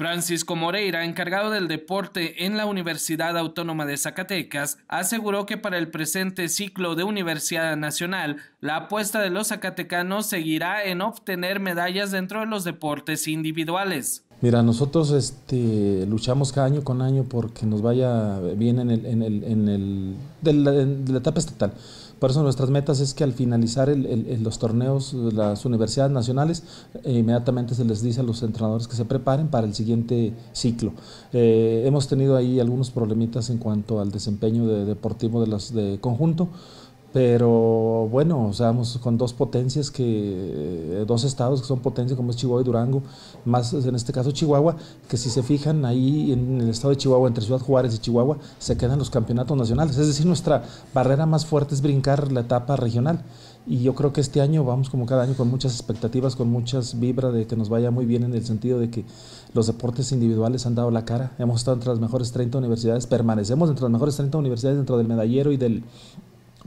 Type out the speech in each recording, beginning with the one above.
Francisco Moreira, encargado del deporte en la Universidad Autónoma de Zacatecas, aseguró que para el presente ciclo de Universidad Nacional, la apuesta de los zacatecanos seguirá en obtener medallas dentro de los deportes individuales. Mira, nosotros este, luchamos cada año con año porque nos vaya bien en, el, en, el, en, el, de la, etapa estatal. Por eso nuestras metas es que al finalizar los torneos, de las universidades nacionales, eh, inmediatamente se les dice a los entrenadores que se preparen para el siguiente ciclo. Eh, hemos tenido ahí algunos problemitas en cuanto al desempeño deportivo de las, de conjunto pero bueno, o sea, con dos potencias que, eh, dos estados que son potencias como es Chihuahua y Durango, más en este caso Chihuahua, que si se fijan ahí en el estado de Chihuahua, entre Ciudad Juárez y Chihuahua, se quedan los campeonatos nacionales. Es decir, nuestra barrera más fuerte es brincar la etapa regional. Y yo creo que este año vamos como cada año con muchas expectativas, con muchas vibras de que nos vaya muy bien en el sentido de que los deportes individuales han dado la cara. Hemos estado entre las mejores 30 universidades, permanecemos entre las mejores 30 universidades dentro del medallero y del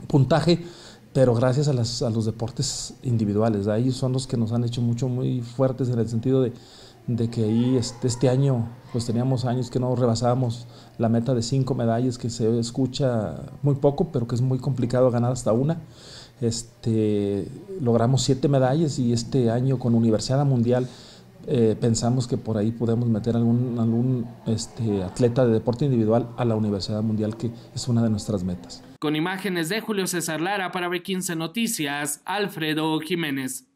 puntaje, pero gracias a, los deportes individuales. Ahí son los que nos han hecho mucho, muy fuertes en el sentido de, que ahí este, este, año pues teníamos años que no rebasábamos la meta de cinco medallas que se escucha muy poco pero que es muy complicado ganar hasta una este logramos siete medallas y este año con Universidad Mundial eh, pensamos que por ahí podemos meter algún, este, atleta de deporte individual a la Universidad Mundial que es una de nuestras metas. Con imágenes de Julio César Lara para B15 Noticias, Alfredo Jiménez.